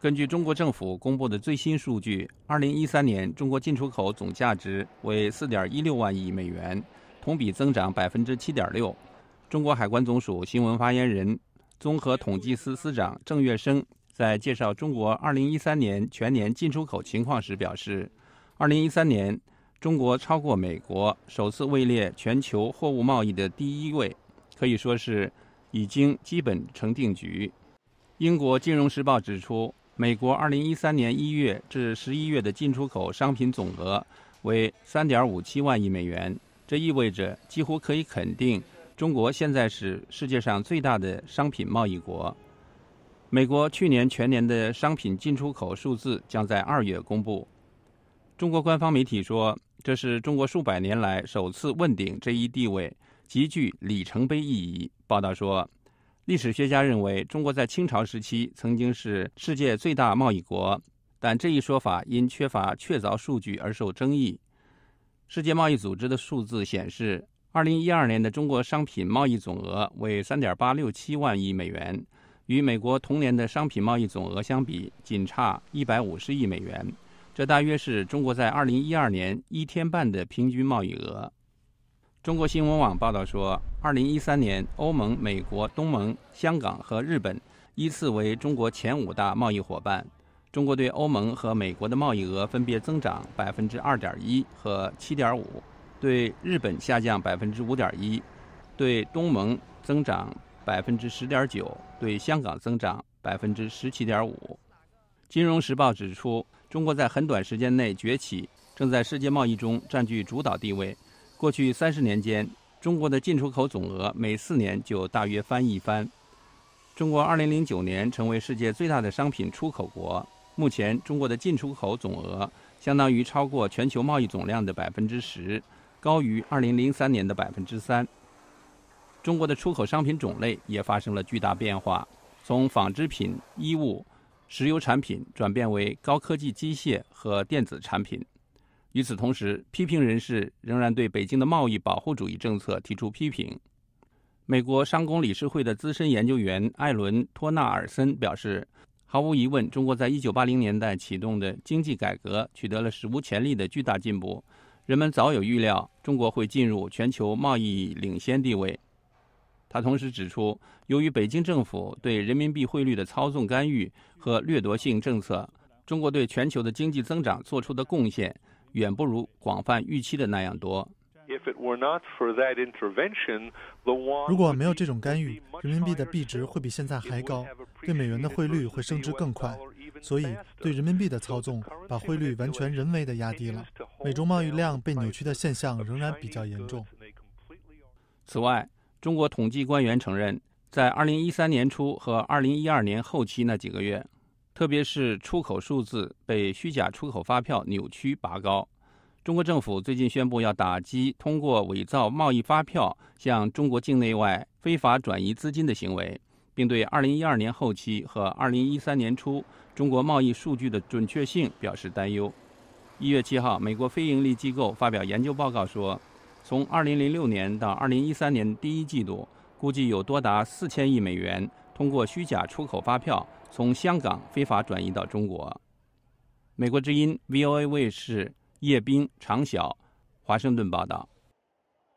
根据中国政府公布的最新数据，2013年中国进出口总价值为4.16万亿美元，同比增长7.6%。中国海关总署新闻发言人、综合统计司司长郑月生在介绍中国2013年全年进出口情况时表示，2013年，中国超过美国，首次位列全球货物贸易的第一位，可以说是已经基本成定局。英国《金融时报》指出。美国2013年1月至11月的进出口商品总额为3.57万亿美元，这意味着几乎可以肯定，中国现在是世界上最大的商品贸易国。美国去年全年的商品进出口数字将在二月公布。中国官方媒体说，这是中国数百年来首次问鼎这一地位，极具里程碑意义。报道说。历史学家认为，中国在清朝时期曾经是世界最大贸易国，但这一说法因缺乏确凿数据而受争议。世界贸易组织的数字显示，2012年的中国商品贸易总额为3.867万亿美元，与美国同年的商品贸易总额相比，仅差150亿美元，这大约是中国在2012年一天半的平均贸易额。中国新闻网报道说，2013年，欧盟、美国、东盟、香港和日本依次为中国前五大贸易伙伴。中国对欧盟和美国的贸易额分别增长2.1%和7.5%，对日本下降5.1%，对东盟增长10.9%，对香港增长17.5%。《金融时报》指出，中国在很短时间内崛起，正在世界贸易中占据主导地位。过去三十年间，中国的进出口总额每四年就大约翻一番。中国2009年成为世界最大的商品出口国。目前，中国的进出口总额相当于超过全球贸易总量的百分之十，高于2003年的百分之三。中国的出口商品种类也发生了巨大变化，从纺织品、衣物、石油产品转变为高科技机械和电子产品。与此同时，批评人士仍然对北京的贸易保护主义政策提出批评。美国商工理事会的资深研究员艾伦·托纳尔森表示：“毫无疑问，中国在一九八零年代启动的经济改革取得了史无前例的巨大进步。人们早有预料，中国会进入全球贸易领先地位。”他同时指出，由于北京政府对人民币汇率的操纵干预和掠夺性政策，中国对全球的经济增长做出的贡献。远不如广泛预期的那样多。如果没有这种干预，人民币的币值会比现在还高，对美元的汇率会升值更快。所以，对人民币的操纵把汇率完全人为的压低了。美中贸易量被扭曲的现象仍然比较严重。此外，中国统计官员承认，在2013年初和2012年后期那几个月。特别是出口数字被虚假出口发票扭曲拔高。中国政府最近宣布要打击通过伪造贸易发票向中国境内外非法转移资金的行为，并对二零一二年后期和二零一三年初中国贸易数据的准确性表示担忧。一月七号，美国非盈利机构发表研究报告说，从二零零六年到二零一三年第一季度，估计有多达四千亿美元通过虚假出口发票。从香港非法转移到中国。美国之音 VOA 卫视叶斌、常晓，华盛顿报道。